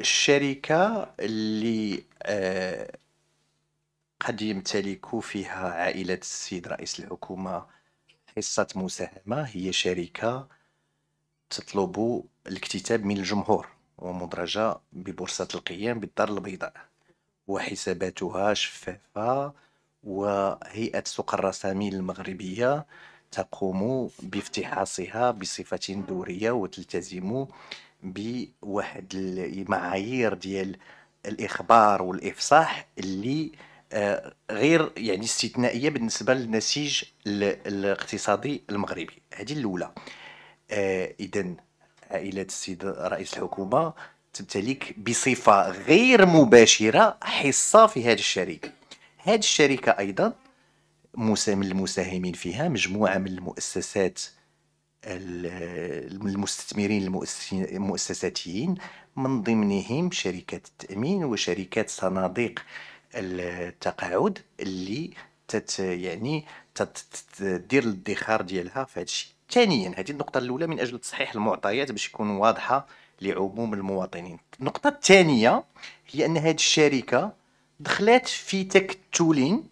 الشركة اللي آه، قد يمتلك فيها عائلة السيد رئيس الحكومة حصة مساهمة هي شركة تطلب الاكتتاب من الجمهور ومدرجة ببورصة القيام بالدار البيضاء وحساباتها شفافة وهيئة سوق الرسامين المغربية تقوم بافتحاصها بصفة دورية وتلتزم بواحد المعايير ديال الإخبار والإفصاح اللي آه، غير يعني استثنائية بالنسبة للنسيج الاقتصادي المغربي هذه الأولى آه، إذا عائلة السيد رئيس الحكومة تمتلك بصفة غير مباشرة حصة في هذه الشركة هذه الشركة أيضا مساهم المساهمين فيها مجموعة من المؤسسات المستثمرين المؤسساتيين من ضمنهم شركات التأمين وشركات صناديق التقاعد اللي تت يعني تدير الادخار ديالها في هذا الشيء ثانيا هذه النقطة الأولى من أجل تصحيح المعطيات باش يكون واضحة لعموم المواطنين النقطة الثانية هي أن هذه الشركة دخلت في تكتل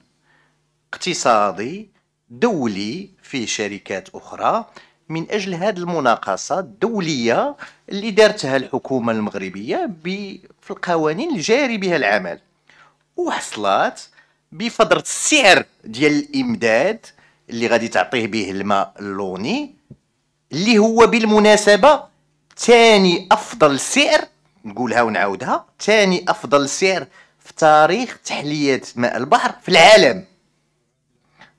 اقتصادي دولي في شركات أخرى من اجل هذه المناقصه الدوليه اللي دارتها الحكومه المغربيه في القوانين الجاري بها العمل وحصلات بفضره السعر ديال الامداد اللي غادي تعطيه به الماء اللوني اللي هو بالمناسبه ثاني افضل سعر نقولها ونعاودها ثاني افضل سعر في تاريخ تحليه ماء البحر في العالم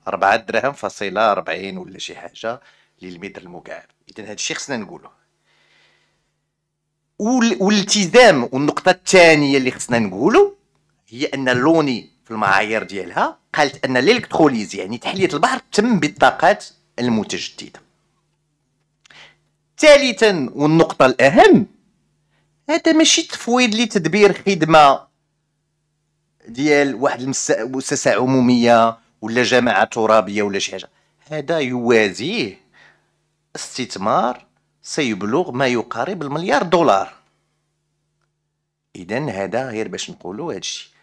4 دراهم فاصله 40 ولا شي حاجه للمتر المكعب اذا هذا الشيء خصنا نقوله والالتزام والنقطه الثانيه اللي خصنا نقوله هي ان لوني في المعايير ديالها قالت ان الالكتروليز يعني تحليه البحر تم بالطاقات المتجدده ثالثا والنقطه الاهم هذا ماشي تفويض لتدبير خدمه ديال واحد المؤسسه عموميه ولا جماعه ترابيه ولا شي حاجه هذا يوازيه استثمار سيبلغ ما يقارب المليار دولار اذا هذا غير باش نقولوا هادشي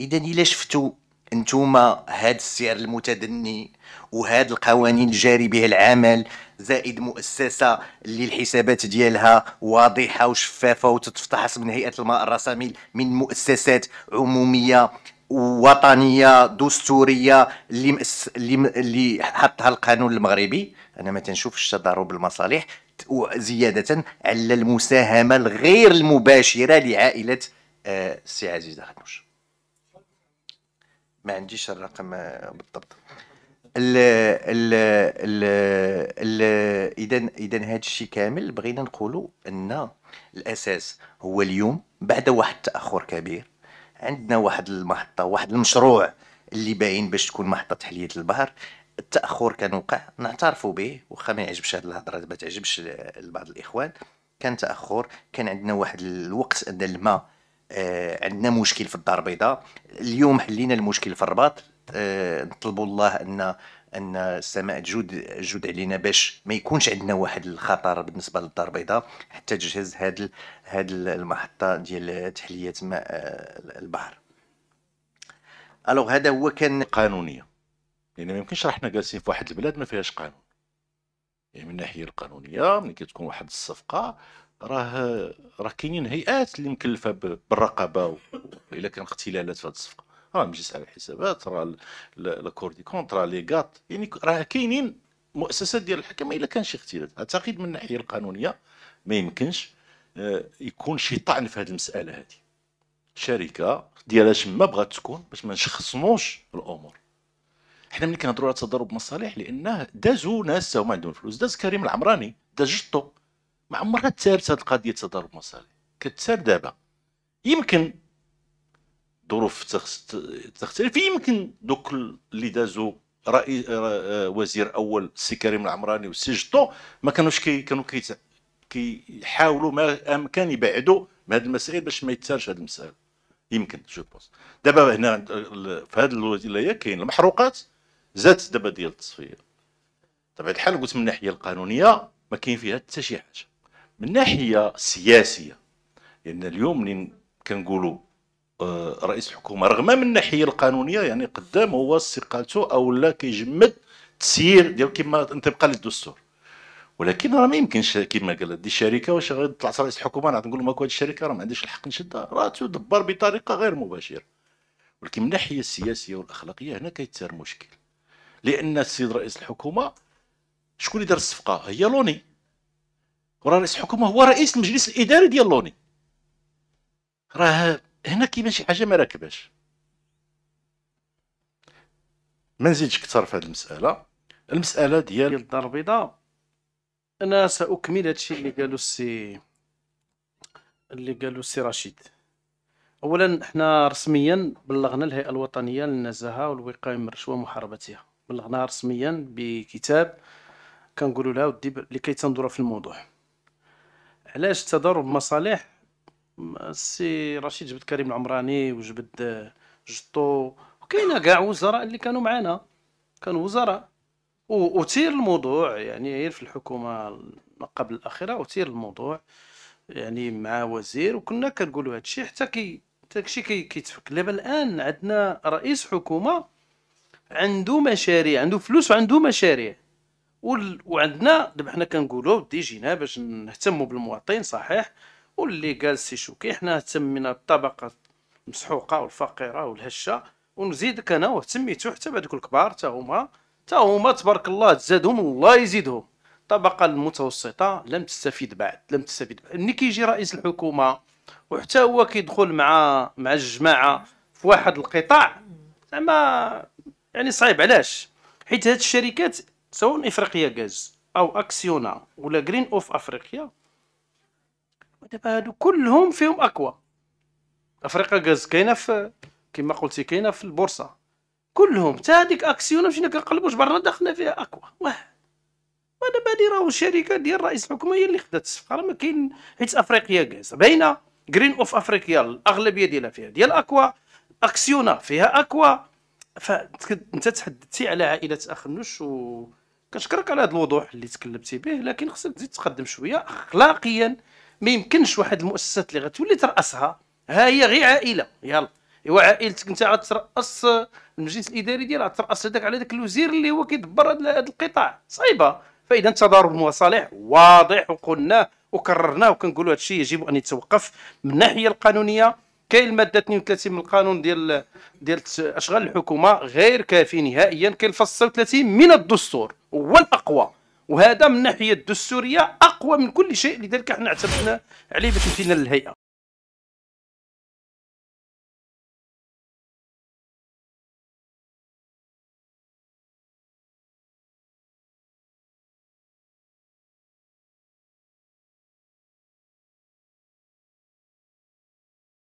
اذا الا شفتوا انتوما هاد السعر المتدني وهاد القوانين الجاري بها العمل زائد مؤسسه اللي الحسابات ديالها واضحه وشفافه وتتفتحص من هيئه الماء الرسامي من مؤسسات عموميه وطنيه دستوريه اللي اللي حطها القانون المغربي انا ما تنشوفش تضارب المصالح زياده على المساهمه الغير المباشره لعائله السي آه، عزيزه خدنوش ما عنديش الرقم آه، بالضبط اذا اذا هذا الشيء كامل بغينا نقولوا ان الاساس هو اليوم بعد واحد التاخر كبير عندنا واحد المحطه واحد المشروع اللي باين باش تكون محطه تحليه البحر التاخر كان وقع نعترفوا به واخا ما يعجبش هذه الهضره ما تعجبش لبعض الاخوان كان تاخر كان عندنا واحد الوقت ان الماء آه عندنا مشكل في الدار البيضاء اليوم حلينا المشكل في الرباط آه، نطلبوا الله ان ان السماء تجود جود علينا باش ما يكونش عندنا واحد الخطر بالنسبه للدار البيضاء حتى تجهز هاد هاد المحطه ديال تحليه ماء آه، البحر الوغ هذا هو كان قانونيه يعني ما يمكنش راحنا جالسين في واحد البلاد ما فيهاش قانون يعني من الناحيه القانونيه ملي كتكون واحد الصفقه راه راه كاينين هيئات اللي مكلفه بالرقابه الا كان اختلالات في هذه الصفقه راه مجلس على الحسابات راه لاكور دي كونت راه لي غات يعني راه كاينين مؤسسات ديال الحكم الا كان شي اختلاف اعتقد من الناحيه القانونيه ما يمكنش آه، يكون شي طعن في هذه المساله هذه شركه ديالها شما بغات تكون باش ما نشخصموش الامور حنا ملي كنهضروا على تضارب مصالح لانه دازوا ناس هما عندهم فلوس داز كريم العمراني داز جطو ما عمرها تسارت هذه القضيه تضارب مصالح كتسار دابا يمكن ظروف تختلف يمكن دوك اللي دازوا رئيس وزير اول السي كريم العمراني والسي جطو ما كانوش كي كانوا كيحاولوا كي ما امكن يبعدوا من هذه المسائل باش ما يتسارش هذه المسائل يمكن جو بونس دابا هنا في هذه الولايه كاين المحروقات زادت دابا ديال التصفيه طبعا الحال قلت من الناحيه القانونيه ما كاين فيها حتى شي حاجه من الناحيه السياسيه لان يعني اليوم من كنقولوا آه، رئيس الحكومه رغم من الناحيه القانونيه يعني قدام هو استقالته او لا كيجمد تسيير ديال كما انطباقا للدستور ولكن راه ما يمكنش كما قال دي الشركه واش غادي طلعت رئيس الحكومه راه نقول لهم هاد الشركه راه ما عنديش الحق نشدها راه تدبر بطريقه غير مباشره ولكن من الناحيه السياسيه والاخلاقيه هنا كيتسار مشكل لان السيد رئيس الحكومه شكون اللي دار الصفقه هي لوني وراه رئيس الحكومه هو رئيس المجلس الاداري ديال لوني راه هنا كيبان شي حاجه ما راكباش ما نزيدش كثر في هذه المساله المساله ديال الدار البيضاء انا ساكمل هادشي اللي قالوا السي اللي قالوا السي رشيد اولا حنا رسميا بلغنا الهيئه الوطنيه للنزاهه والوقايه من الرشوه ومحاربتها بلغناها رسميا بكتاب كنقولوا لها ودي لكي تنظروا في الموضوع علاش تضارب مصالح السي رشيد جبد كريم العمراني وجبد آه، جطو وكاينه كاع وزراء اللي كانوا معنا كانوا وزراء وتير الموضوع يعني غير في الحكومه قبل الاخيره وتير الموضوع يعني مع وزير وكنا كنقولوا هذا الشيء حتى كي داكشي كي كيتفك دابا الان عندنا رئيس حكومه عنده مشاريع عنده فلوس وعنده مشاريع وعندنا دابا حنا كنقولوا دي جينا باش نهتموا بالمواطن صحيح واللي جالس يشوكي حنا تمينا الطبقه المسحوقه والفقيره والهشه ونزيدك انا وسميتو حتى بهذوك الكبار تا هما تا هما تبارك الله تزادهم الله يزيدهم الطبقه المتوسطه لم تستفيد بعد لم تستفيد بعد ملي كيجي رئيس الحكومه وحتى هو كيدخل مع مع الجماعه في واحد القطاع زعما يعني صعيب علاش حيت هاد الشركات سواء افريقيا غاز او اكسيونا ولا جرين اوف افريقيا دابا هادو كلهم فيهم اكوا افريقيا غاز كاينه في كما قلتي كاينه في البورصه كلهم حتى هذيك اكسيون مشينا كنقلبوا جبرنا دخلنا فيها اكوا واه ودابا هادي راهو الشركه ديال رئيس الحكومه هي اللي خدات الصفقه راه ما كاين حيت افريقيا غاز باينه جرين اوف افريقيا الاغلبيه ديالها فيها ديال اكوا اكسيونا فيها اكوا فانت تحدثتي على عائله اخ نوش و كنشكرك على هذا الوضوح اللي تكلمتي به لكن خصك تزيد تقدم شويه اخلاقيا ما يمكنش واحد المؤسسات اللي غتولي تراسها ها هي غير عائله يلا ايوا عائلتك انت غتراس المجلس الاداري ديالها تراس هذاك على ذاك الوزير اللي هو كيدبر هذا القطاع صعيبه فاذا تضارب المصالح واضح وقلناه وكررناه وكنقولوا هذا الشيء يجب ان يتوقف من الناحيه القانونيه كاين الماده 32 من القانون ديال ديال اشغال الحكومه غير كافي نهائيا كاين الفصل 36 من الدستور هو الاقوى وهذا من الناحيه الدستوريه اقوى من كل شيء لذلك احنا اعتمدنا عليه باش مشينا للهيئه